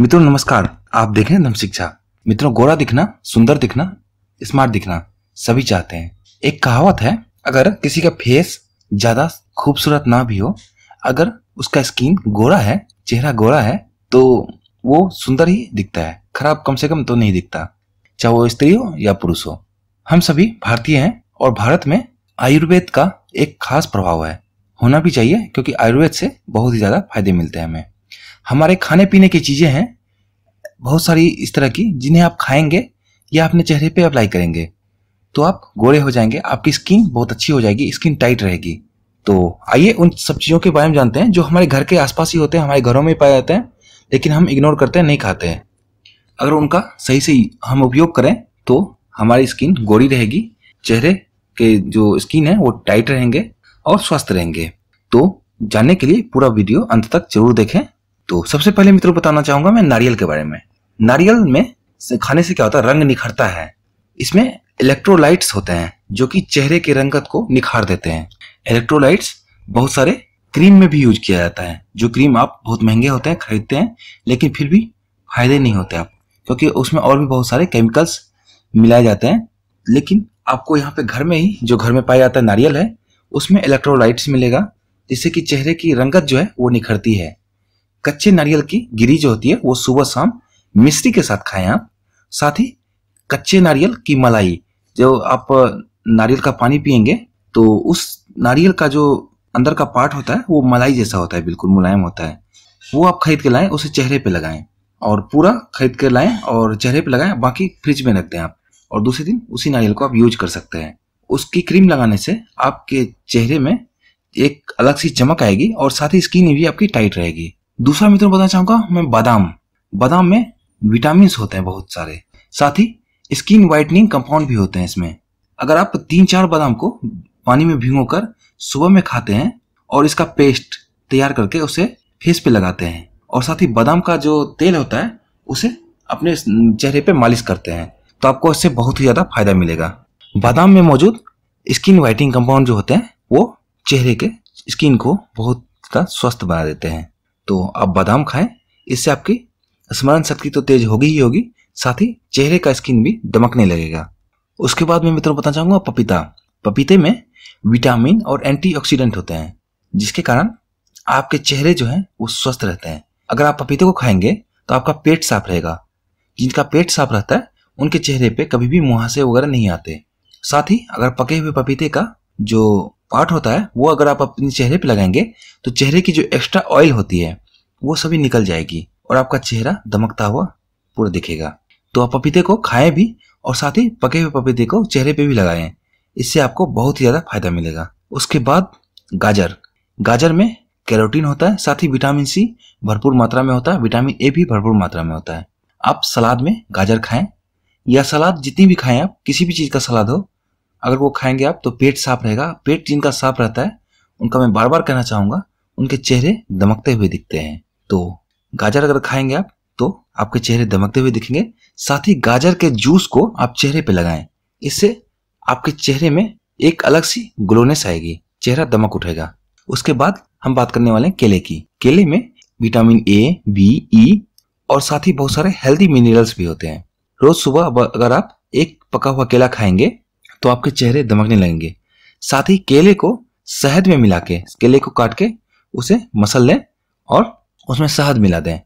मित्रों नमस्कार आप देख रहे हैं धम शिक्षा मित्रों गोरा दिखना सुंदर दिखना स्मार्ट दिखना सभी चाहते हैं एक कहावत है अगर किसी का फेस ज्यादा खूबसूरत ना भी हो अगर उसका स्किन गोरा है चेहरा गोरा है तो वो सुंदर ही दिखता है खराब कम से कम तो नहीं दिखता चाहे वो स्त्री हो या पुरुष हो हम सभी भारतीय हैं और भारत में आयुर्वेद का एक खास प्रभाव है होना भी चाहिए क्योंकि आयुर्वेद से बहुत ही ज्यादा फायदे मिलते हैं हमें हमारे खाने पीने की चीज़ें हैं बहुत सारी इस तरह की जिन्हें आप खाएंगे या अपने चेहरे पे अप्लाई करेंगे तो आप गोरे हो जाएंगे आपकी स्किन बहुत अच्छी हो जाएगी स्किन टाइट रहेगी तो आइए उन सब चीज़ों के बारे में जानते हैं जो हमारे घर के आसपास ही होते हैं हमारे घरों में पाए जाते हैं लेकिन हम इग्नोर करते हैं नहीं खाते हैं अगर उनका सही से हम उपयोग करें तो हमारी स्किन गोरी रहेगी चेहरे के जो स्किन है वो टाइट रहेंगे और स्वस्थ रहेंगे तो जानने के लिए पूरा वीडियो अंत तक जरूर देखें तो सबसे पहले मित्रों बताना चाहूंगा मैं नारियल के बारे में नारियल में खाने से क्या होता है रंग निखरता है इसमें इलेक्ट्रोलाइट्स होते हैं जो कि चेहरे के रंगत को निखार देते हैं इलेक्ट्रोलाइट्स बहुत सारे क्रीम में भी यूज किया जाता है जो क्रीम आप बहुत महंगे होते हैं खरीदते हैं लेकिन फिर भी फायदे नहीं होते आप क्योंकि उसमें और भी बहुत सारे केमिकल्स मिलाए जाते हैं लेकिन आपको यहाँ पे घर में ही जो घर में पाया जाता है नारियल है उसमें इलेक्ट्रोलाइट्स मिलेगा जिससे कि चेहरे की रंगत जो है वो निखरती है कच्चे नारियल की गिरी जो होती है वो सुबह शाम मिश्री के साथ खाएं आप साथ ही कच्चे नारियल की मलाई जो आप नारियल का पानी पियेंगे तो उस नारियल का जो अंदर का पार्ट होता है वो मलाई जैसा होता है बिल्कुल मुलायम होता है वो आप खरीद के लाएं उसे चेहरे पे लगाएं और पूरा खरीद के लाएं और चेहरे पे लगाएं बाकी फ्रिज में रख दें आप और दूसरे दिन उसी नारियल को आप यूज कर सकते हैं उसकी क्रीम लगाने से आपके चेहरे में एक अलग सी चमक आएगी और साथ ही स्किन भी आपकी टाइट रहेगी दूसरा मित्रों बताना चाहूंगा मैं बादाम बादाम में विटामिन होते हैं बहुत सारे साथ ही स्किन व्हाइटनिंग कंपाउंड भी होते हैं इसमें अगर आप तीन चार बादाम को पानी में भिंगो कर सुबह में खाते हैं और इसका पेस्ट तैयार करके उसे फेस पे लगाते हैं और साथ ही बादाम का जो तेल होता है उसे अपने चेहरे पे मालिश करते हैं तो आपको इससे बहुत ही ज़्यादा फायदा मिलेगा बादाम में मौजूद स्किन व्हाइटिंग कंपाउंड जो होते हैं वो चेहरे के स्किन को बहुत ज़्यादा स्वस्थ बना देते हैं तो आप बादाम खाएं इससे आपकी स्मरण शक्ति तो तेज होगी ही होगी साथ ही चेहरे का स्किन भी दमकने लगेगा उसके बाद मैं मित्रों बताना चाहूँगा पपीता पपीते में विटामिन और एंटीऑक्सीडेंट होते हैं जिसके कारण आपके चेहरे जो हैं वो स्वस्थ रहते हैं अगर आप पपीते को खाएंगे तो आपका पेट साफ रहेगा जिनका पेट साफ रहता है उनके चेहरे पे कभी भी मुहासे वगैरह नहीं आते साथ ही अगर पके हुए पपीते का जो पार्ट होता है वो अगर आप अपने चेहरे पे लगाएंगे तो चेहरे की जो एक्स्ट्रा ऑयल होती है वो सभी निकल जाएगी और आपका चेहरा दमकता हुआ पूरा दिखेगा तो आप पपीते को खाएं भी और साथ ही पके हुए पपीते को चेहरे पे भी लगाएं इससे आपको बहुत ही ज़्यादा फायदा मिलेगा उसके बाद गाजर गाजर में कैरोटीन होता है साथ ही विटामिन सी भरपूर मात्रा में होता है विटामिन ए भी भरपूर मात्रा में होता है आप सलाद में गाजर खाएं या सलाद जितनी भी खाएं आप किसी भी चीज़ का सलाद हो अगर वो खाएंगे आप तो पेट साफ रहेगा पेट जिनका साफ रहता है उनका मैं बार बार कहना चाहूंगा उनके चेहरे दमकते हुए दिखते हैं तो गाजर अगर खाएंगे आप तो आपके चेहरे दमकते हुए दिखेंगे साथ ही गाजर के जूस को आप चेहरे पे लगाएं इससे आपके चेहरे में एक अलग सी ग्लोनेस आएगी चेहरा दमक उठेगा उसके बाद हम बात करने वाले हैं केले की केले में विटामिन ए बी ई और साथ ही बहुत सारे हेल्दी मिनरल्स भी होते हैं रोज सुबह अगर आप एक पका हुआ केला खाएंगे तो आपके चेहरे दमकने लगेंगे साथ ही केले को शहद में मिला के केले को काट के उसे मसल लें और उसमें शहद मिला दें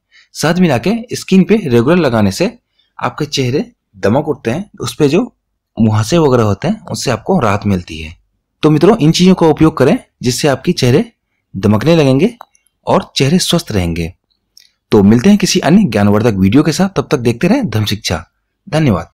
शहद मिला के स्किन पे रेगुलर लगाने से आपके चेहरे दमक उठते हैं उस पर जो मुहासे वगैरह होते हैं उससे आपको राहत मिलती है तो मित्रों इन चीज़ों का उपयोग करें जिससे आपके चेहरे दमकने लगेंगे और चेहरे स्वस्थ रहेंगे तो मिलते हैं किसी अन्य ज्ञानवर्धक वीडियो के साथ तब तक देखते रहें धर्म शिक्षा धन्यवाद